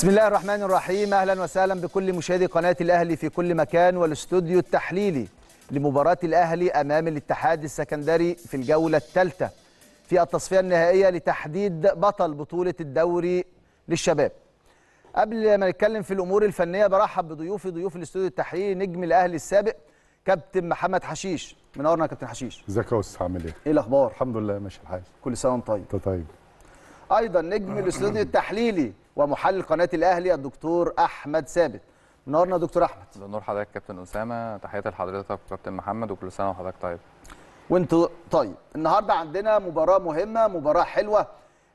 بسم الله الرحمن الرحيم اهلا وسهلا بكل مشاهدي قناه الاهلي في كل مكان والاستوديو التحليلي لمباراه الاهلي امام الاتحاد السكندري في الجوله الثالثه في التصفيه النهائيه لتحديد بطل بطوله الدوري للشباب قبل ما نتكلم في الامور الفنيه برحب بضيوفي ضيوف الاستوديو التحليلي نجم الاهلي السابق كابتن محمد حشيش منورنا يا كابتن حشيش ازيك يا استاذ عامل ايه ايه الاخبار الحمد لله ماشي الحال كل سنه وانت طيب طيب ايضا نجم الاستوديو التحليلي ومحلل قناه الاهلي الدكتور احمد ثابت منورنا يا دكتور احمد نور حضرتك كابتن اسامه تحياتي لحضرتك كابتن محمد وكل سنه وحضرتك طيب وانتوا طيب النهارده عندنا مباراه مهمه مباراه حلوه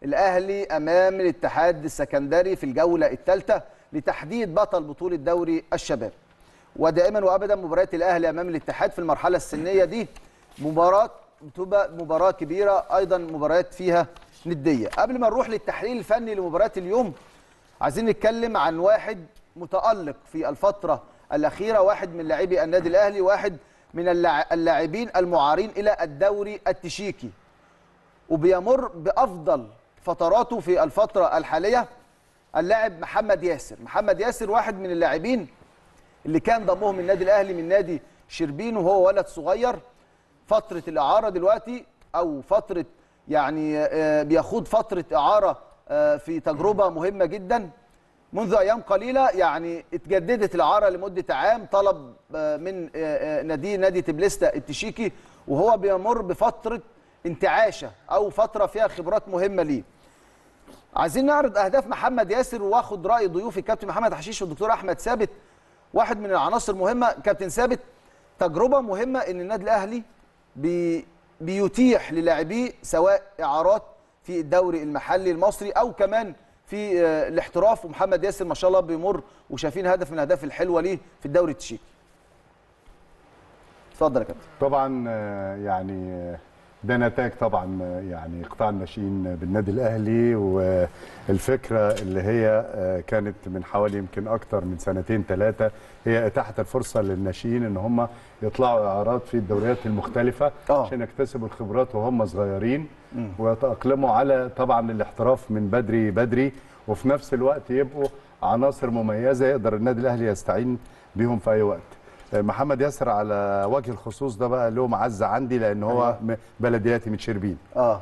الاهلي امام الاتحاد السكندري في الجوله الثالثه لتحديد بطل بطوله دوري الشباب ودائما وابدا مباريات الاهلي امام الاتحاد في المرحله السنيه دي مباراه بتبقى مباراه كبيره ايضا مباريات فيها نديه قبل ما نروح للتحليل الفني لمباريات اليوم عايزين نتكلم عن واحد متألق في الفترة الأخيرة واحد من لاعبي النادي الأهلي واحد من اللاعبين المعارين إلى الدوري التشيكي وبيمر بأفضل فتراته في الفترة الحالية اللاعب محمد ياسر محمد ياسر واحد من اللاعبين اللي كان ضمهم النادي الأهلي من نادي شربين وهو ولد صغير فترة الإعارة دلوقتي أو فترة يعني آه، بيخوض فترة إعارة آه، في تجربة مهمة جدا منذ أيام قليلة يعني اتجددت العارة لمدة عام طلب آه، من آه، نادي نادي تبليستا التشيكي وهو بيمر بفترة انتعاشة أو فترة فيها خبرات مهمة ليه عايزين نعرض أهداف محمد ياسر واخد رأي ضيوفي كابتن محمد حشيش والدكتور أحمد ثابت واحد من العناصر المهمة كابتن ثابت تجربة مهمة إن النادي الأهلي بي بيتيح للاعبيه سواء إعارات في الدوري المحلي المصري او كمان في آه، الاحتراف ومحمد ياسر ما شاء الله بيمر وشايفين هدف من الاهداف الحلوه ليه في الدوري التشيكي اتفضل يا كابتن طبعا آه، يعني آه، ده نتاج طبعا يعني قطاع الناشئين بالنادي الاهلي والفكره اللي هي آه، كانت من حوالي يمكن اكتر من سنتين ثلاثه هي اتاحه الفرصه للناشئين ان هم يطلعوا اعارات في الدوريات المختلفه أوه. عشان يكتسبوا الخبرات وهم صغيرين ويتاقلموا على طبعا الاحتراف من بدري بدري وفي نفس الوقت يبقوا عناصر مميزه يقدر النادي الاهلي يستعين بيهم في اي وقت. محمد ياسر على وجه الخصوص ده بقى له معزه عندي لان هو أيوة. بلدياتي من شربين اه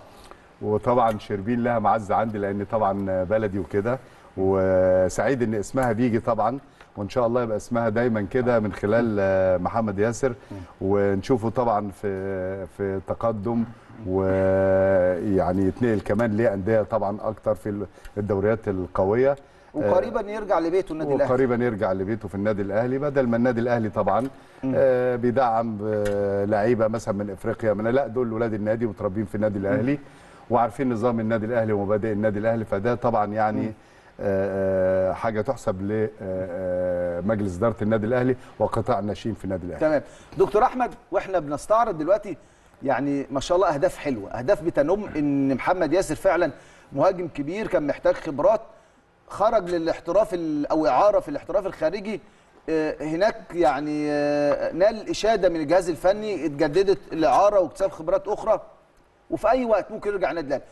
وطبعا شربين لها معزه عندي لان طبعا بلدي وكده وسعيد ان اسمها بيجي طبعا وان شاء الله يبقى اسمها دايما كده من خلال محمد ياسر ونشوفه طبعا في في تقدم ويعني يتنقل كمان ليه انديه طبعا اكتر في الدوريات القويه وقريبا يرجع لبيته النادي الاهلي وقريبا يرجع لبيته في النادي الاهلي بدل ما النادي الاهلي طبعا آه بيدعم آه، لعيبه مثلا من افريقيا من لا دول ولاد النادي متربين في النادي الاهلي وعارفين نظام النادي الاهلي ومبادئ النادي الاهلي فده طبعا يعني آه، آه، حاجه تحسب لمجلس اداره النادي الاهلي وقطاع الناشئين في النادي الاهلي تمام دكتور احمد واحنا بنستعرض دلوقتي يعني ما شاء الله اهداف حلوه اهداف بتنم ان محمد ياسر فعلا مهاجم كبير كان محتاج خبرات خرج للاحتراف او اعاره في الاحتراف الخارجي آه، هناك يعني آه، نال اشاده من الجهاز الفني اتجددت الاعاره واكتساب خبرات اخرى وفي اي وقت ممكن يرجع النادي الاهلي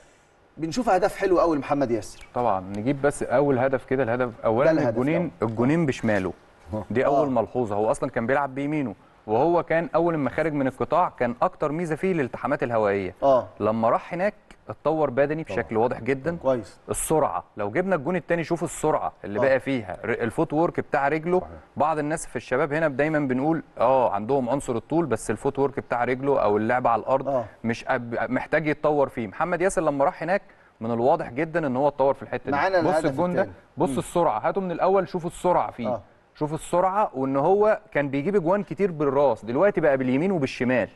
بنشوف اهداف حلوه قوي لمحمد ياسر طبعا نجيب بس اول هدف كده الهدف اولا الجونين الجونين بشماله دي اول آه. ملحوظه هو اصلا كان بيلعب بيمينه وهو كان اول ما خارج من القطاع كان اكتر ميزه فيه الالتحامات الهوائيه اه لما راح هناك اتطور بدني بشكل واضح جدا كويس السرعه لو جبنا الجون الثاني شوف السرعه اللي أوه. بقى فيها الفوت وورك بتاع رجله بعض الناس في الشباب هنا دايما بنقول اه عندهم عنصر الطول بس الفوت وورك بتاع رجله او اللعب على الارض أوه. مش محتاج يتطور فيه محمد ياسر لما راح هناك من الواضح جدا ان هو اتطور في الحته دي بص الجون ده بص السرعه هاتوا من الاول شوفوا السرعه فيه أوه. شوف السرعه وان هو كان بيجيب اجوان كتير بالراس دلوقتي بقى باليمين وبالشمال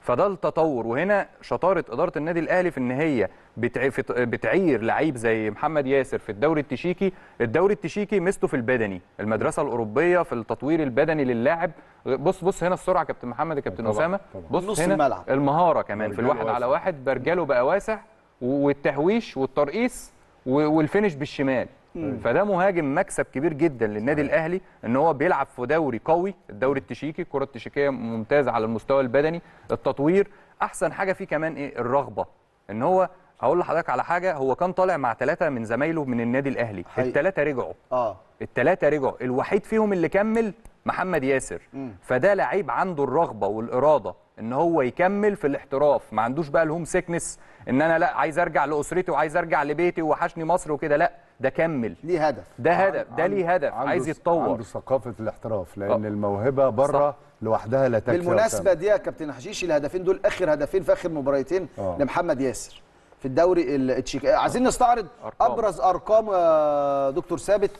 فده التطور وهنا شطاره اداره النادي الاهلي في ان هي بتعير لعيب زي محمد ياسر في الدوري التشيكي الدوري التشيكي ميزته في البدني المدرسه الاوروبيه في التطوير البدني للاعب بص بص هنا السرعه كابتن محمد كابتن اسامه بص هنا المهاره كمان في الواحد على واحد برجله بقى واسع والتهويش والترقيص والفينش بالشمال فده مهاجم مكسب كبير جدا للنادي الاهلي ان هو بيلعب في دوري قوي الدوري التشيكي الكره التشيكيه ممتازه على المستوى البدني التطوير احسن حاجه فيه كمان ايه الرغبه ان هو هقول لحضرتك على حاجه هو كان طالع مع ثلاثه من زمايله من النادي الاهلي الثلاثه رجعوا اه الثلاثه رجعوا الوحيد فيهم اللي كمل محمد ياسر مم. فده لعيب عنده الرغبه والاراده ان هو يكمل في الاحتراف ما عندوش بقى الهوم سيكنس ان انا لا عايز ارجع لاسرتي وعايز ارجع لبيتي ووحشني مصر وكده لا ده كمل ليه هدف ده هدف ده ليه هدف عايز يتطور عنده ثقافه الاحتراف لان أوه. الموهبه بره لوحدها لا تكفي بالمناسبه دي يا كابتن حشيش الهدفين دول اخر هدفين في اخر مباريتين أوه. لمحمد ياسر في الدوري التشيكي عايزين نستعرض أرقام. ابرز ارقام يا آه، دكتور ثابت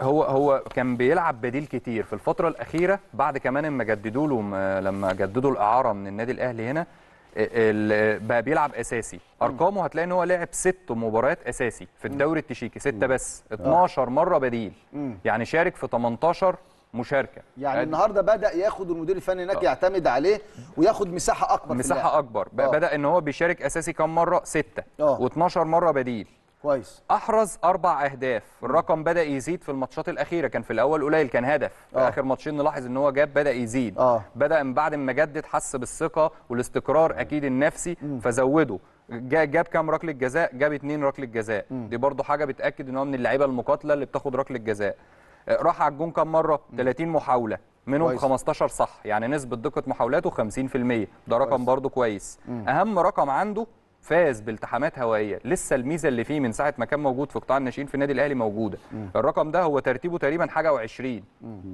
هو هو كان بيلعب بديل كتير في الفتره الاخيره بعد كمان ما جددوا له لما جددوا الاعاره من النادي الاهلي هنا بقى بيلعب اساسي ارقامه هتلاقي ان هو لعب ست مباريات اساسي في الدوري التشيكي سته بس 12 آه. مره بديل يعني شارك في 18 مشاركه يعني أدي. النهارده بدا ياخد المدير الفني هناك آه. يعتمد عليه وياخد مساحه اكبر مساحه اكبر آه. بدا ان هو بيشارك اساسي كام مره سته و12 مره بديل كويس احرز اربع اهداف الرقم بدا يزيد في الماتشات الاخيره كان في الاول قليل كان هدف آه. اخر ماتشين نلاحظ ان هو جاب بدا يزيد آه. بدا من بعد ما جدد حس بالثقه والاستقرار اكيد النفسي م. فزوده جاب كام ركله جزاء جاب اثنين ركله جزاء م. دي برده حاجه بتاكد ان هو من اللعيبه المقاتله اللي بتاخد ركله جزاء آه، راح على الجون كام مره م. 30 محاوله منهم كويس. 15 صح يعني نسبه دقه محاولاته 50% ده رقم كويس. برضو كويس م. اهم رقم عنده فاز بالتحامات هوائيه لسه الميزه اللي فيه من ساعه ما كان موجود في قطاع الناشئين في النادي الاهلي موجوده مم. الرقم ده هو ترتيبه تقريبا حاجه و20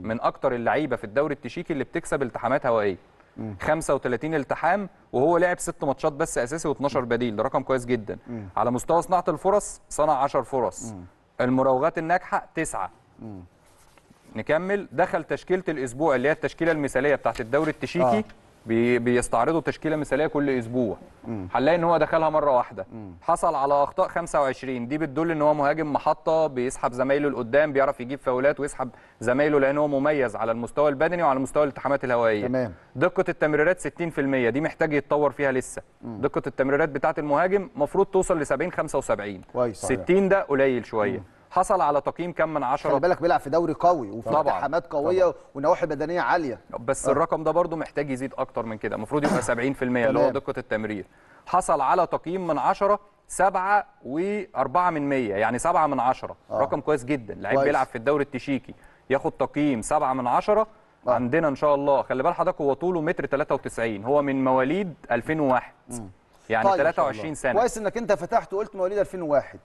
من اكتر اللعيبه في الدوري التشيكي اللي بتكسب التحامات هوائيه مم. 35 التحام وهو لعب ست ماتشات بس اساسي و12 بديل ده رقم كويس جدا مم. على مستوى صناعه الفرص صنع 10 فرص مم. المراوغات الناجحه 9 نكمل دخل تشكيله الاسبوع اللي هي التشكيله المثاليه بتاعت الدوري التشيكي آه. بي بيستعرضوا تشكيله مثاليه كل اسبوع هنلاقي ان هو دخلها مره واحده مم. حصل على اخطاء 25 دي بتدل ان هو مهاجم محطه بيسحب زمايله لقدام بيعرف يجيب فاولات ويسحب زمايله لان هو مميز على المستوى البدني وعلى مستوى الالتحامات الهوائيه تمام. دقه التمريرات 60% دي محتاج يتطور فيها لسه مم. دقه التمريرات بتاعه المهاجم مفروض توصل ل 70 75 كويس 60 ده قليل شويه مم. حصل على تقييم كام من عشرة خلي بالك بيلعب في دوري قوي وفي التحامات قويه ونواحي بدنيه عاليه بس أه. الرقم ده برده محتاج يزيد اكتر من كده المفروض يبقى 70% اللي هو دقه التمرير حصل على تقييم من عشرة سبعة وأربعة من مية يعني سبعة من عشرة آه. رقم كويس جدا لعيب بيلعب في الدوري التشيكي ياخد تقييم سبعة من عشرة آه. عندنا إن شاء الله خلي بال حضرتك هو طوله متر 93 هو من مواليد 2001 مم. يعني طيب 23 سنة كويس إنك أنت فتحت وقلت مواليد 2001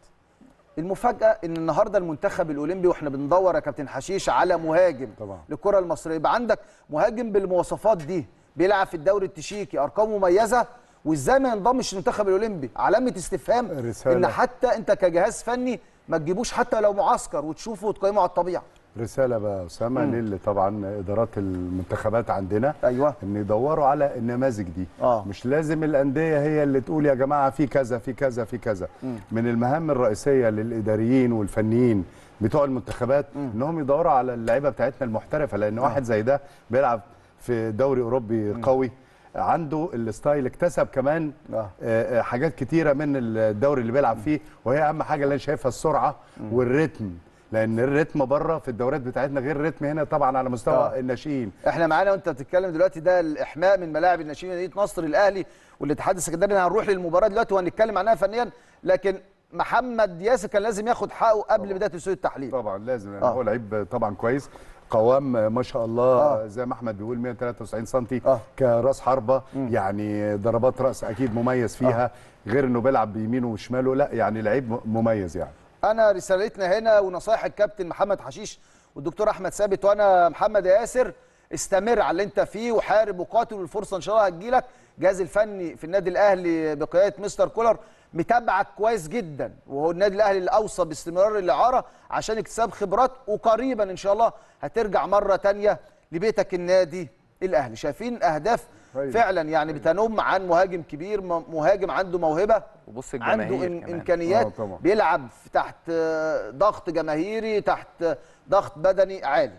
المفاجاه ان النهارده المنتخب الاولمبي واحنا بندور يا كابتن حشيش على مهاجم طبعا. للكره المصريه يبقى عندك مهاجم بالمواصفات دي بيلعب في الدوري التشيكي ارقام مميزه وازاي ما ينضمش المنتخب الاولمبي علامه استفهام رسالة. ان حتى انت كجهاز فني ما تجيبوش حتى لو معسكر وتشوفه وتقيمه على الطبيعه رساله بقى اسامه للي طبعا ادارات المنتخبات عندنا ايوه ان يدوروا على النماذج دي آه. مش لازم الانديه هي اللي تقول يا جماعه في كذا في كذا في كذا مم. من المهام الرئيسيه للاداريين والفنيين بتوع المنتخبات مم. انهم يدوروا على اللعيبه بتاعتنا المحترفه لان آه. واحد زي ده بيلعب في دوري اوروبي مم. قوي عنده الستايل اكتسب كمان آه. آه, آه، حاجات كتيره من الدوري اللي بيلعب فيه وهي اهم حاجه اللي انا شايفها السرعه مم. والريتم لان الريتم بره في الدورات بتاعتنا غير الريتم هنا طبعا على مستوى طبعا. آه. الناشئين احنا معانا وانت بتتكلم دلوقتي ده الاحماء من ملاعب الناشئين نادي نصر الاهلي والاتحاد السكندري هنروح للمباراه دلوقتي وهنتكلم عنها فنيا لكن محمد ياسر كان لازم ياخد حقه قبل طبعا. بدايه السوق التحليل طبعا لازم يعني آه. هو لعيب طبعا كويس قوام ما شاء الله آه. زي ما احمد بيقول 193 سم آه. كراس حربه م. يعني ضربات راس اكيد مميز فيها آه. غير انه بيلعب بيمينه وشماله لا يعني لعيب مميز يعني انا رسالتنا هنا ونصايح الكابتن محمد حشيش والدكتور احمد ثابت وانا محمد ياسر استمر على اللي انت فيه وحارب وقاتل والفرصه ان شاء الله هتجيلك الجهاز الفني في النادي الاهلي بقياده مستر كولر متابعك كويس جدا وهو النادي الاهلي الاوصى باستمرار الاعاره عشان اكتساب خبرات وقريبا ان شاء الله هترجع مره ثانيه لبيتك النادي الاهلي شايفين اهداف أيوة. فعلا يعني أيوة. بتنم عن مهاجم كبير مهاجم عنده موهبه وبص عنده إن كمان. امكانيات آه، بيلعب تحت آه، ضغط جماهيري تحت آه، ضغط بدني عالي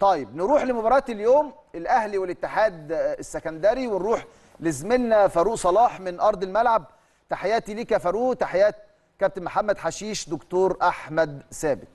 طيب نروح لمباراه اليوم الاهلي والاتحاد السكندري ونروح لزميلنا فاروق صلاح من ارض الملعب تحياتي ليك يا فاروق تحيات كابتن محمد حشيش دكتور احمد ثابت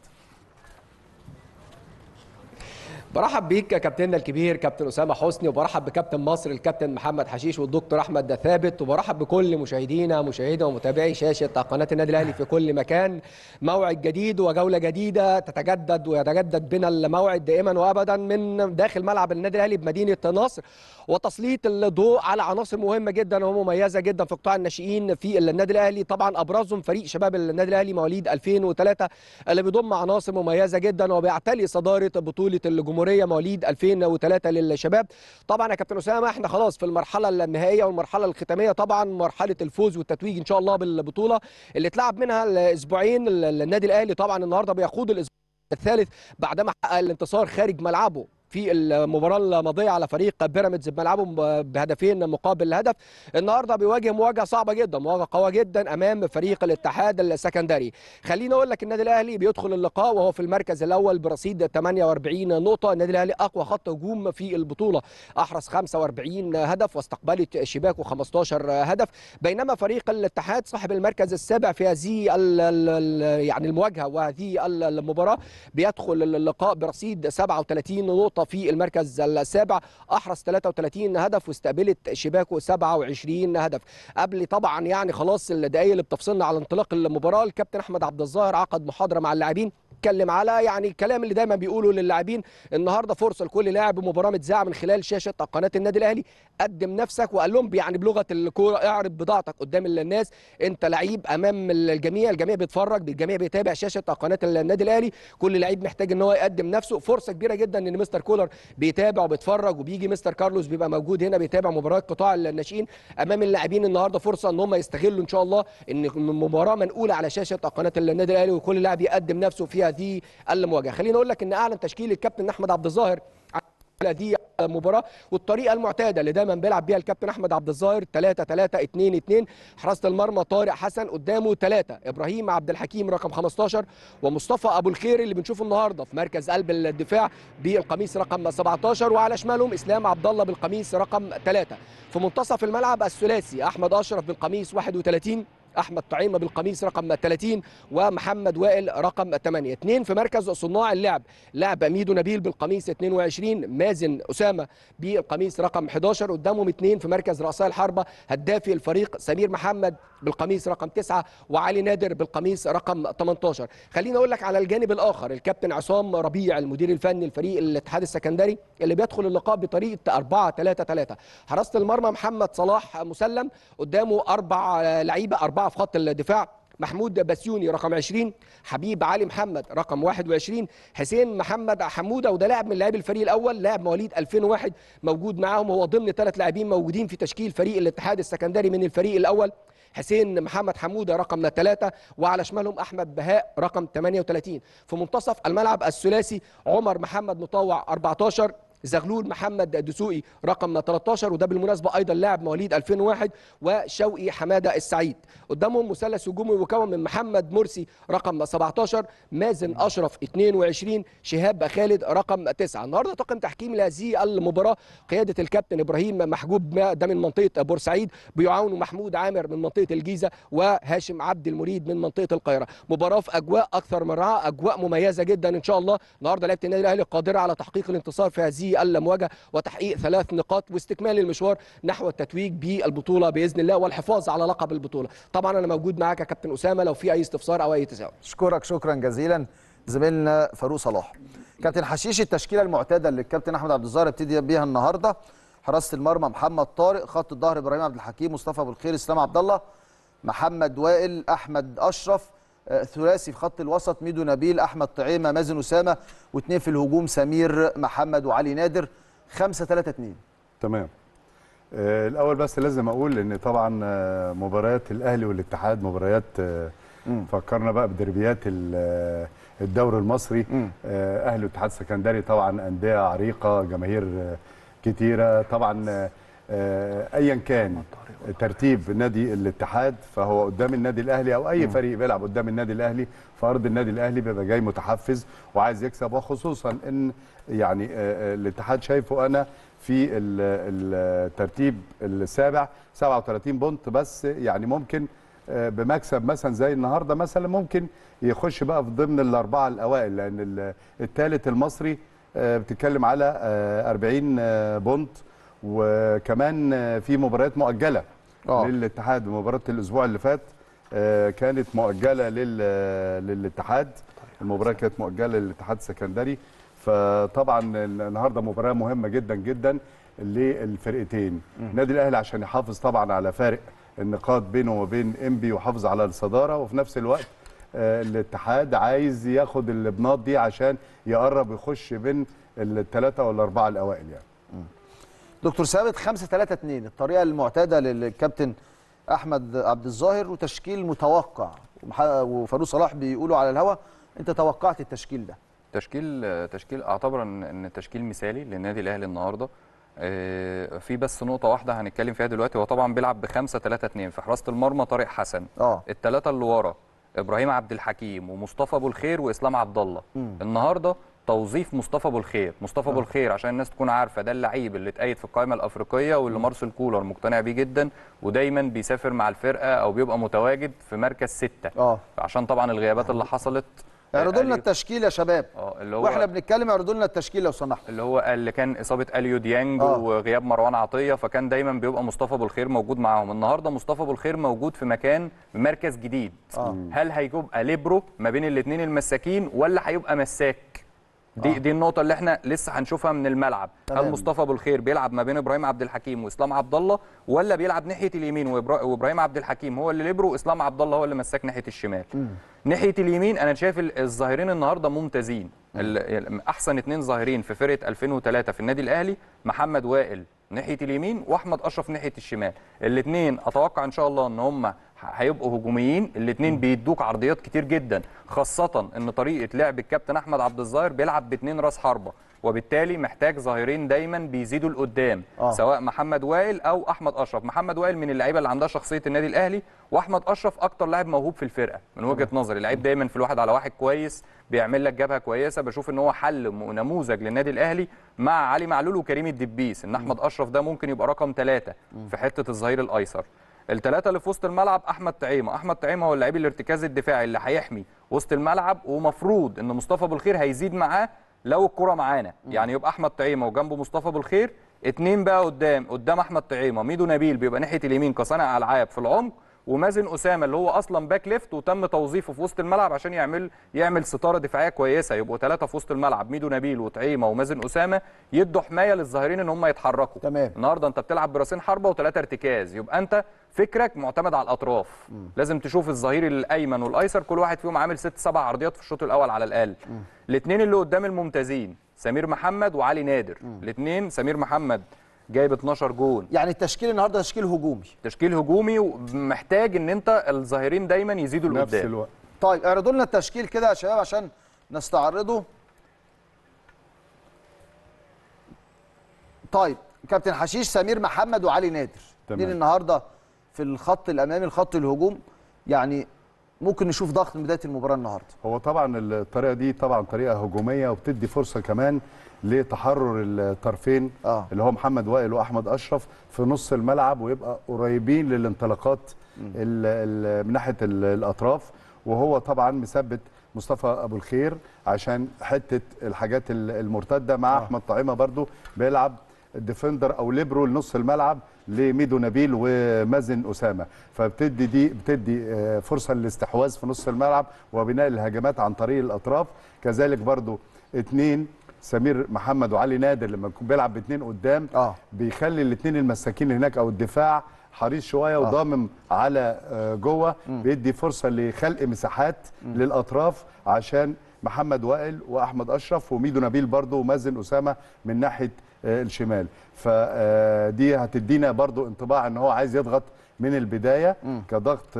برحب بيك كابتننا الكبير كابتن اسامه حسني وبرحب بكابتن مصر الكابتن محمد حشيش والدكتور احمد دثابت وبرحب بكل مشاهدينا مشاهدة ومتابعي شاشه قناه النادي الاهلي في كل مكان موعد جديد وجوله جديده تتجدد ويتجدد بنا الموعد دائما وابدا من داخل ملعب النادي الاهلي بمدينه نصر وتسليط الضوء على عناصر مهمه جدا ومميزه جدا في قطاع الناشئين في النادي الاهلي طبعا ابرزهم فريق شباب النادي الاهلي مواليد 2003 اللي بيضم عناصر مميزه جدا وبيعتلي صداره بطوله الجمهوريه مواليد 2003 للشباب طبعا يا كابتن اسامه احنا خلاص في المرحله النهائيه والمرحله الختاميه طبعا مرحله الفوز والتتويج ان شاء الله بالبطوله اللي اتلعب منها الاسبوعين النادي الاهلي طبعا النهارده بيخوض الاسبوع الثالث بعدما حقق الانتصار خارج ملعبه في المباراه الماضيه على فريق بيراميدز بملعبه بهدفين مقابل هدف النهارده بيواجه مواجهه صعبه جدا مواجهه قويه جدا امام فريق الاتحاد السكندري خليني اقول لك النادي الاهلي بيدخل اللقاء وهو في المركز الاول برصيد 48 نقطه النادي الاهلي اقوى خط هجوم في البطوله احرز 45 هدف واستقبلت شباكه 15 هدف بينما فريق الاتحاد صاحب المركز السابع في هذه يعني المواجهه وهذه المباراه بيدخل اللقاء برصيد 37 نقطه النقطة في المركز السابع أحرز 33 هدف واستقبلت شباكه 27 هدف قبل طبعا يعني خلاص الدقايق اللي بتفصلنا على انطلاق المباراة الكابتن أحمد عبد الظاهر عقد محاضرة مع اللاعبين اتكلم على يعني الكلام اللي دايما بيقوله للاعبين النهارده فرصه لكل لاعب بمباراه متذاعه من خلال شاشه قناه النادي الاهلي قدم نفسك وقال لهم يعني بلغه الكوره اعرض بضاعتك قدام الناس انت لعيب امام الجميع الجميع بيتفرج الجميع بيتابع شاشه قناه النادي الاهلي كل لعيب محتاج ان هو يقدم نفسه فرصه كبيره جدا ان مستر كولر بيتابع وبيتفرج وبيجي مستر كارلوس بيبقى موجود هنا بيتابع مباريات قطاع الناشئين امام اللاعبين النهارده فرصه ان هم يستغلوا ان شاء الله ان المباراه منقوله على شاشه قناه النادي الاهلي وكل لاعب يقدم نفسه فيها دي المواجهه خليني اقول لك ان اعلن تشكيل الكابتن احمد عبد الظاهر دي المباراه والطريقه المعتاده اللي دايما بيلعب بيها الكابتن احمد عبد الظاهر 3 3 2 2 حراسه المرمى طارق حسن قدامه 3 ابراهيم عبد الحكيم رقم 15 ومصطفى ابو الخير اللي بنشوفه النهارده في مركز قلب الدفاع بالقميص رقم 17 وعلى شمالهم اسلام عبد الله بالقميص رقم 3 في منتصف الملعب الثلاثي احمد اشرف بالقميص 31 احمد طعيمه بالقميص رقم 30 ومحمد وائل رقم 8 اثنين في مركز صناع اللعب لعب ميدو نبيل بالقميص 22 مازن اسامه بالقميص رقم 11 قدامهم اثنين في مركز رأس الحربه هدافي الفريق سمير محمد بالقميص رقم 9 وعلي نادر بالقميص رقم 18 خليني اقول لك على الجانب الاخر الكابتن عصام ربيع المدير الفني لفريق الاتحاد السكندري اللي بيدخل اللقاء بطريقه 4 3 3 حراسه المرمى محمد صلاح مسلم قدامه اربع لعيبه اربعه في خط الدفاع محمود بسيوني رقم 20 حبيب علي محمد رقم 21 حسين محمد حموده وده لاعب من لاعبي الفريق الاول لاعب مواليد 2001 موجود معاهم هو ضمن ثلاث لاعبين موجودين في تشكيل فريق الاتحاد السكندري من الفريق الاول حسين محمد حموده رقم 3 وعلى شمالهم احمد بهاء رقم 38 في منتصف الملعب الثلاثي عمر محمد مطوع 14 زغلول محمد دسوقي رقم 13 وده بالمناسبه ايضا لاعب مواليد 2001 وشوقي حماده السعيد قدامهم مثلث هجومي مكون من محمد مرسي رقم 17 مازن اشرف 22 شهاب خالد رقم 9 النهارده طاقم تحكيم لهذه المباراه قياده الكابتن ابراهيم محجوب ده من منطقه بورسعيد بيعاونوا محمود عامر من منطقه الجيزه وهاشم عبد المريد من منطقه القاهره مباراه في اجواء اكثر من رائعه اجواء مميزه جدا ان شاء الله النهارده لعيبه النادي الاهلي قادره على تحقيق الانتصار في هذه في اللمواجه وتحقيق ثلاث نقاط واستكمال المشوار نحو التتويج بالبطوله باذن الله والحفاظ على لقب البطوله طبعا انا موجود معاك يا كابتن اسامه لو في اي استفسار او اي تساؤل اشكرك شكرا جزيلا زميلنا فاروق صلاح كابتن حشيش التشكيله المعتاده اللي الكابتن احمد عبد الظاهر ابتدي بيها النهارده حراسه المرمى محمد طارق خط الظهر ابراهيم عبد الحكيم مصطفى ابو الخير اسلام عبد الله محمد وائل احمد اشرف ثلاثي في خط الوسط ميدو نبيل احمد طعيمه مازن اسامه واثنين في الهجوم سمير محمد وعلي نادر 5 3 2 تمام آه، الاول بس لازم اقول ان طبعا آه، مباريات الاهلي والاتحاد مباريات آه، فكرنا بقى بدربيات الدوري المصري اهلي واتحاد السكندري طبعا انديه عريقه جماهير كتيره طبعا ايا كان ترتيب نادي الاتحاد فهو قدام النادي الاهلي او اي فريق بيلعب قدام النادي الاهلي في ارض النادي الاهلي بيبقى جاي متحفز وعايز يكسب وخصوصا ان يعني آه، آه، الاتحاد شايفه انا في الترتيب السابع 37 بونت بس يعني ممكن آه، بمكسب مثلا زي النهارده مثلا ممكن يخش بقى في ضمن الاربعه الاوائل لان الثالث المصري بتتكلم على 40 بونت وكمان في مباريات مؤجله أوه. للاتحاد مباراه الاسبوع اللي فات آه، كانت مؤجله لل... للاتحاد المباراه كانت مؤجله للاتحاد السكندري فطبعا النهارده مباراه مهمه جدا جدا للفرقتين النادي الاهلي عشان يحافظ طبعا على فارق النقاط بينه وبين انبي ويحافظ على الصداره وفي نفس الوقت آه، الاتحاد عايز ياخد البناط دي عشان يقرب يخش بين الثلاثه والاربعه الاوائل يعني دكتور ثابت 5 3 2 الطريقه المعتاده للكابتن احمد عبد الظاهر وتشكيل متوقع وفاروق صلاح بيقولوا على الهوا انت توقعت التشكيل ده تشكيل تشكيل اعتبر ان التشكيل مثالي للنادي الاهلي النهارده آه، في بس نقطة واحدة هنتكلم فيها دلوقتي هو طبعا بيلعب ب 5 3 2 في حراسة المرمى طارق حسن اه الثلاثة اللي ورا ابراهيم عبد الحكيم ومصطفى ابو الخير واسلام عبد الله النهارده توظيف مصطفى ابو الخير مصطفى ابو آه. الخير عشان الناس تكون عارفه ده اللعيب اللي اتقيد في القائمه الافريقيه واللي مارسيل كولر مقتنع بيه جدا ودايما بيسافر مع الفرقه او بيبقى متواجد في مركز سته اه عشان طبعا الغيابات اللي حصلت اعرضوا لنا التشكيل يا شباب آه، اللي هو واحنا بنتكلم اعرضوا لنا التشكيل لو سمحت اللي هو اللي كان اصابه اليو ديانج آه. وغياب مروان عطيه فكان دايما بيبقى مصطفى ابو الخير موجود معاهم النهارده مصطفى ابو الخير موجود في مكان مركز جديد أوه. هل هيبقى ليبرو ما بين الاثنين المساكين ولا هيبقى مساك دي آه. دي النقطه اللي احنا لسه هنشوفها من الملعب طبعا. هل مصطفى ابو الخير بيلعب ما بين ابراهيم عبد الحكيم واسلام عبد الله ولا بيلعب ناحيه اليمين وابراهيم عبد الحكيم هو اللي ليبرو واسلام عبد الله هو اللي مساك ناحيه الشمال م. ناحيه اليمين انا شايف الظاهرين النهارده ممتازين م. احسن اثنين ظاهرين في فرقه 2003 في النادي الاهلي محمد وائل ناحيه اليمين واحمد اشرف ناحيه الشمال الاثنين اتوقع ان شاء الله ان هم هيبقوا هجوميين الاثنين بيدوك عرضيات كتير جدا خاصه ان طريقه لعب الكابتن احمد عبد الظاهر بيلعب باثنين راس حربه وبالتالي محتاج ظاهرين دايما بيزيدوا لقدام آه. سواء محمد وائل او احمد اشرف محمد وائل من اللعيبه اللي عندها شخصيه النادي الاهلي واحمد اشرف اكتر لاعب موهوب في الفرقه من وجهه نظري لعيب دايما في الواحد على واحد كويس بيعمل لك جبهه كويسه بشوف ان هو حل ونموذج للنادي الاهلي مع علي معلول وكريم الدبيس ان احمد اشرف ده ممكن يبقى رقم ثلاثة في حته الظهير الايسر الثلاثه اللي في وسط الملعب احمد تعيمه احمد تعيمه هو اللاعب الارتكاز الدفاعي اللي هيحمي وسط الملعب ومفروض ان مصطفى بالخير هيزيد معاه لو الكره معانا يعني يبقى احمد تعيمه وجنبه مصطفى بالخير اتنين بقى قدام قدام احمد تعيمه ميدو نبيل بيبقى ناحيه اليمين كصانع العاب في العمق ومازن اسامه اللي هو اصلا باك ليفت وتم توظيفه في وسط الملعب عشان يعمل يعمل ستاره دفاعيه كويسه يبقوا ثلاثه في وسط الملعب ميدو نبيل وطعيمه ومازن اسامه يدوا حمايه للظاهرين ان هم يتحركوا تمام. النهارده انت بتلعب براسين حربه وثلاثه ارتكاز يبقى انت فكرك معتمد على الاطراف م. لازم تشوف الظهير الايمن والايسر كل واحد فيهم عامل ست سبع عرضيات في الشوط الاول على الاقل الاثنين اللي قدام الممتازين سمير محمد وعلي نادر الاثنين سمير محمد جايب 12 جون يعني التشكيل النهارده تشكيل هجومي تشكيل هجومي ومحتاج ان انت الظاهرين دايما يزيدوا لقدام نفس الوقت طيب اعرضوا لنا التشكيل كده يا شباب عشان نستعرضه طيب كابتن حشيش سمير محمد وعلي نادر مين النهارده في الخط الامامي الخط الهجوم يعني ممكن نشوف ضغط من بدايه المباراه النهارده هو طبعا الطريقه دي طبعا طريقه هجوميه وبتدي فرصه كمان لتحرر الطرفين آه. اللي هو محمد وائل واحمد اشرف في نص الملعب ويبقى قريبين للانطلاقات الـ الـ من ناحيه الاطراف وهو طبعا مثبت مصطفى ابو الخير عشان حته الحاجات المرتده مع آه. احمد طعيمه برضو بيلعب ديفندر او ليبرو لنص الملعب لميدو نبيل ومازن اسامه فبتدي دي بتدي آه، فرصه للاستحواذ في نص الملعب وبناء الهجمات عن طريق الاطراف كذلك برضو اثنين سمير محمد وعلي نادر لما يكون بيلعب باثنين قدام آه. بيخلي الاثنين المساكين هناك او الدفاع حريص شويه آه. وضامم آه. على جوه م. بيدي فرصه لخلق مساحات م. للاطراف عشان محمد وائل واحمد اشرف وميدو نبيل برضه ومازن اسامه من ناحيه آه، الشمال فدي آه، هتدينا برضو انطباع ان هو عايز يضغط من البدايه م. كضغط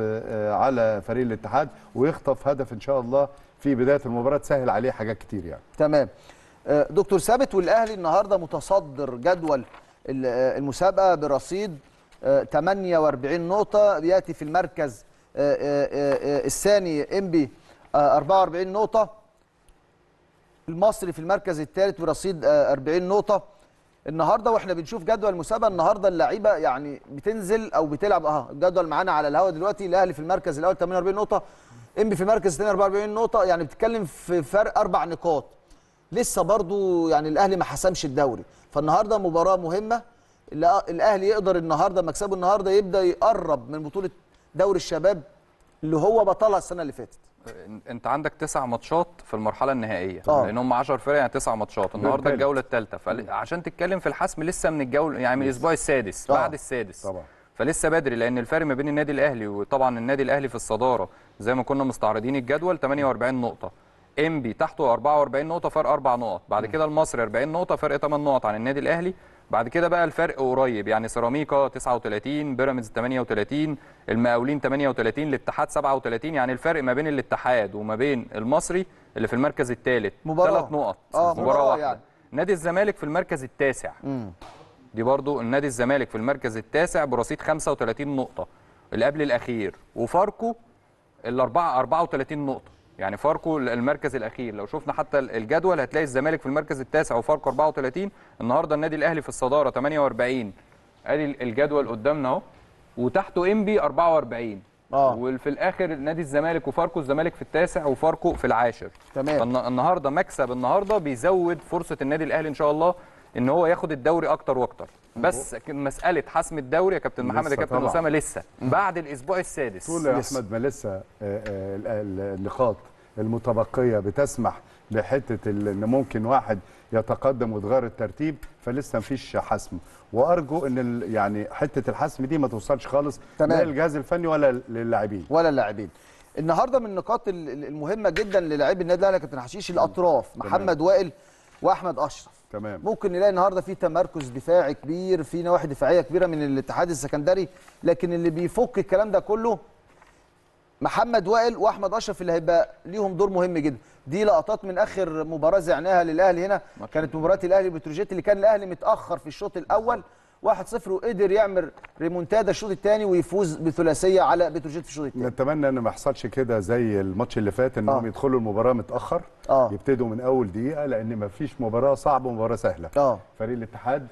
على فريق الاتحاد ويخطف هدف ان شاء الله في بدايه المباراه تسهل عليه حاجات كتير يعني تمام آه، دكتور ثابت والاهلي النهارده متصدر جدول آه، المسابقه برصيد 48 آه، نقطه بياتي في المركز الثاني انبي 44 نقطه المصري في المركز الثالث برصيد 40 نقطه النهارده واحنا بنشوف جدول المسابقه النهارده اللعيبه يعني بتنزل او بتلعب اه الجدول معانا على الهواء دلوقتي الاهلي في المركز الاول 48 نقطه انبي في المركز الثاني 44 نقطه يعني بتتكلم في فرق اربع نقاط لسه برضو يعني الاهلي ما حسمش الدوري فالنهارده مباراه مهمه الاهلي يقدر النهارده مكسبه النهارده يبدا يقرب من بطوله دوري الشباب اللي هو بطلها السنه اللي فاتت انت عندك تسع ماتشات في المرحله النهائيه أوه. لان هم 10 فرق يعني تسع ماتشات النهارده الجوله الثالثه فعشان تتكلم في الحسم لسه من الجوله يعني من الاسبوع السادس طبعا. بعد السادس طبعا فلسه بدري لان الفرق ما بين النادي الاهلي وطبعا النادي الاهلي في الصداره زي ما كنا مستعرضين الجدول 48 نقطه انبي تحته 44 نقطه فرق 4 نقط بعد كده المصري 40 نقطه فرق 8 نقط عن النادي الاهلي بعد كده بقى الفرق قريب يعني سيراميكا 39 بيراميدز 38 المقاولين 38 الاتحاد 37 يعني الفرق ما بين الاتحاد وما بين المصري اللي في المركز الثالث ثلاث نقط آه مباراه, مباراة واحده يعني. نادي الزمالك في المركز التاسع م. دي برضو النادي الزمالك في المركز التاسع برصيد 35 نقطه اللي قبل الاخير وفاركو الاربعه 34 نقطه يعني فاركو المركز الاخير لو شفنا حتى الجدول هتلاقي الزمالك في المركز التاسع وفاركو 34 النهارده النادي الاهلي في الصداره 48 ادي الجدول قدامنا اهو وتحته انبي 44 اه وفي الاخر نادي الزمالك وفاركو الزمالك في التاسع وفاركو في العاشر تمام النهارده مكسب النهارده بيزود فرصه النادي الاهلي ان شاء الله ان هو ياخد الدوري اكتر واكتر بس مساله حسم الدوري يا كابتن محمد يا كابتن اسامه لسه بعد الاسبوع السادس طول يا احمد ما لسه آه، آه، النقاط المتبقيه بتسمح لحته ان ممكن واحد يتقدم وتغير الترتيب فلسه مفيش حسم وارجو ان يعني حته الحسم دي ما توصلش خالص تمام. لا للجهاز الفني ولا للاعبين ولا اللاعبين النهارده من النقاط المهمه جدا للاعبي النادي الاهلي كابتن حشيش الاطراف محمد وائل واحمد اشرف تمام ممكن نلاقي النهارده في تمركز دفاعي كبير في نواحي دفاعيه كبيره من الاتحاد السكندري لكن اللي بيفك الكلام ده كله محمد وائل واحمد اشرف اللي هيبقى ليهم دور مهم جدا دي لقطات من اخر مباراه زعناها للاهلي هنا كانت مباراه الاهلي بتروجيت اللي كان الاهلي متاخر في الشوط الاول 1-0 وقدر يعمل ريمونتادا الشوط الثاني ويفوز بثلاثيه على بتروجيت في الشوط الثاني نتمنى ان ما يحصلش كده زي الماتش اللي فات انهم آه. يدخلوا المباراه متاخر آه. يبتدوا من اول دقيقه لان ما فيش مباراه صعبه ومباراه سهله آه. فريق الاتحاد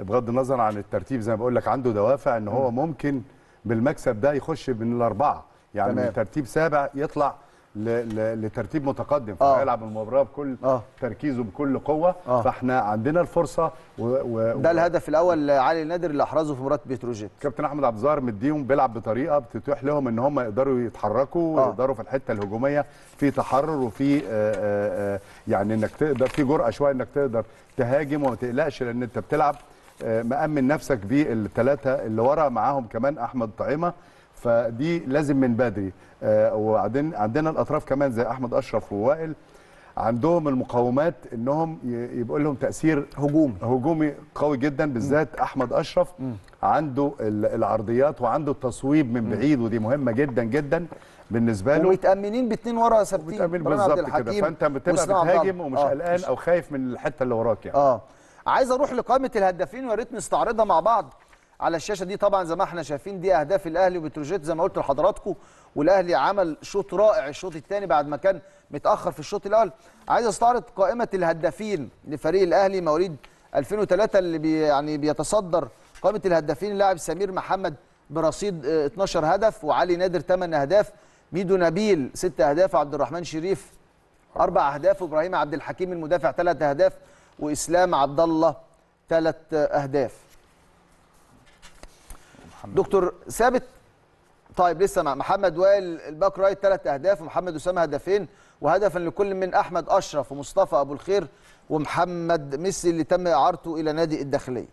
بغض النظر عن الترتيب زي ما بقول لك عنده دوافع ان هو ممكن بالمكسب ده يخش من الاربعه يعني تمام. من ترتيب سابع يطلع لترتيب متقدم آه. فهيلعب المباراه بكل آه. تركيزه بكل قوه آه. فاحنا عندنا الفرصه و... و... ده الهدف الاول لعلي النادر اللي احرزه في مباراه بتروجيت كابتن احمد عبد الظاهر مديهم بيلعب بطريقه بتتيح لهم ان هم يقدروا يتحركوا آه. يقدروا في الحته الهجوميه في تحرر وفي آه، آه، يعني انك تقدر في جرأه شويه انك تقدر تهاجم وما تقلقش لان انت بتلعب مأمن نفسك بالثلاثه اللي ورا معاهم كمان احمد طعيمه فدي لازم من بدري آه، وبعدين عندنا الاطراف كمان زي احمد اشرف ووائل عندهم المقاومات انهم يبقى لهم تاثير هجومي هجومي قوي جدا بالذات احمد اشرف م. عنده العرضيات وعنده التصويب من بعيد ودي مهمه جدا جدا بالنسبه له ومتامنين باثنين ورا ثابتين متامنين بالظبط كده فانت بتبقى بتهاجم ومش آه، قلقان او خايف من الحته اللي وراك يعني اه عايز اروح لقائمه الهدافين ويا ريت نستعرضها مع بعض على الشاشه دي طبعا زي ما احنا شايفين دي اهداف الاهلي وبتروجيت زي ما قلت لحضراتكم والاهلي عمل شوط رائع الشوط الثاني بعد ما كان متاخر في الشوط الاول عايز استعرض قائمه الهدافين لفريق الاهلي مواليد 2003 اللي بي يعني بيتصدر قائمه الهدافين اللاعب سمير محمد برصيد 12 آه، هدف وعلي نادر 8 اهداف ميدو نبيل 6 اهداف عبد الرحمن شريف 4 اهداف وابراهيم عبد الحكيم المدافع 3 اهداف واسلام عبد الله 3 آه، اهداف محمد. دكتور ثابت طيب لسه مع محمد وائل الباك رايت ثلاث اهداف ومحمد اسامه هدفين وهدفا لكل من احمد اشرف ومصطفى ابو الخير ومحمد ميسي اللي تم اعارته الى نادي الداخليه.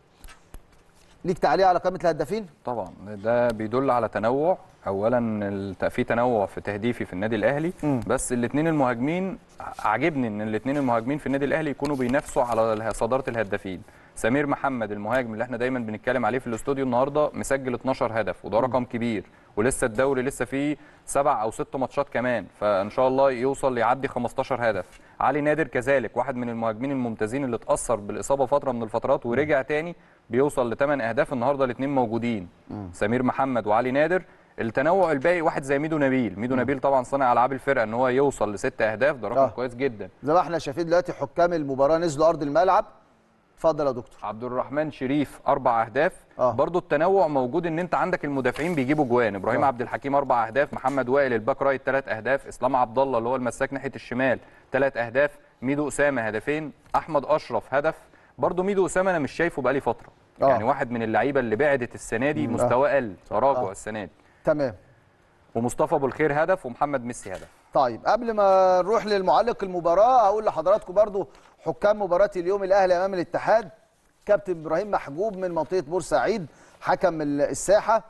ليك تعليق على قائمه الهدافين؟ طبعا ده بيدل على تنوع اولا في تنوع في تهديفي في النادي الاهلي م. بس الاثنين المهاجمين عاجبني ان الاثنين المهاجمين في النادي الاهلي يكونوا بينافسوا على صداره الهدافين. سمير محمد المهاجم اللي احنا دايما بنتكلم عليه في الاستوديو النهارده مسجل 12 هدف وده رقم كبير ولسه الدوري لسه فيه سبع او ست ماتشات كمان فان شاء الله يوصل يعدي 15 هدف علي نادر كذلك واحد من المهاجمين الممتازين اللي اتاثر بالاصابه فتره من الفترات ورجع تاني بيوصل لثمان اهداف النهارده الاثنين موجودين سمير محمد وعلي نادر التنوع الباقي واحد زي ميدو نبيل ميدو نبيل طبعا صانع العاب الفرقه ان هو يوصل لست اهداف ده رقم آه. كويس جدا زي ما احنا شايفين دلوقتي حكام المباراه نزلوا ارض الملعب اتفضل يا دكتور عبد الرحمن شريف اربع اهداف آه. برضو التنوع موجود ان انت عندك المدافعين بيجيبوا جوان ابراهيم آه. عبد الحكيم اربع اهداف محمد وائل الباك رايت ثلاث اهداف اسلام عبد الله اللي هو المساك ناحيه الشمال ثلاث اهداف ميدو اسامه هدفين احمد اشرف هدف برضو ميدو اسامه انا مش شايفه بقالي فتره آه. يعني واحد من اللعيبه اللي بعدت السنه دي مستواه قل تراجع آه. السنه دي تمام ومصطفى ابو الخير هدف ومحمد ميسي هدف طيب قبل ما نروح للمعلق المباراه اقول لحضراتكم برضو حكام مباراه اليوم الاهلي امام الاتحاد كابتن ابراهيم محجوب من منطقه بورسعيد حكم الساحه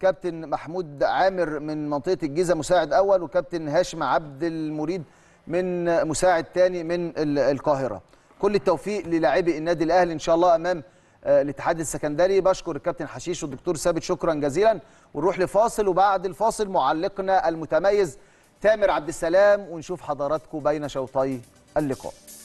كابتن محمود عامر من منطقه الجيزه مساعد اول وكابتن هاشم عبد المريد من مساعد ثاني من القاهره كل التوفيق للاعبي النادي الاهلي ان شاء الله امام آه، الاتحاد السكندري بشكر الكابتن حشيش والدكتور ثابت شكرا جزيلا ونروح لفاصل وبعد الفاصل معلقنا المتميز تامر عبد السلام ونشوف حضراتكم بين شوطي اللقاء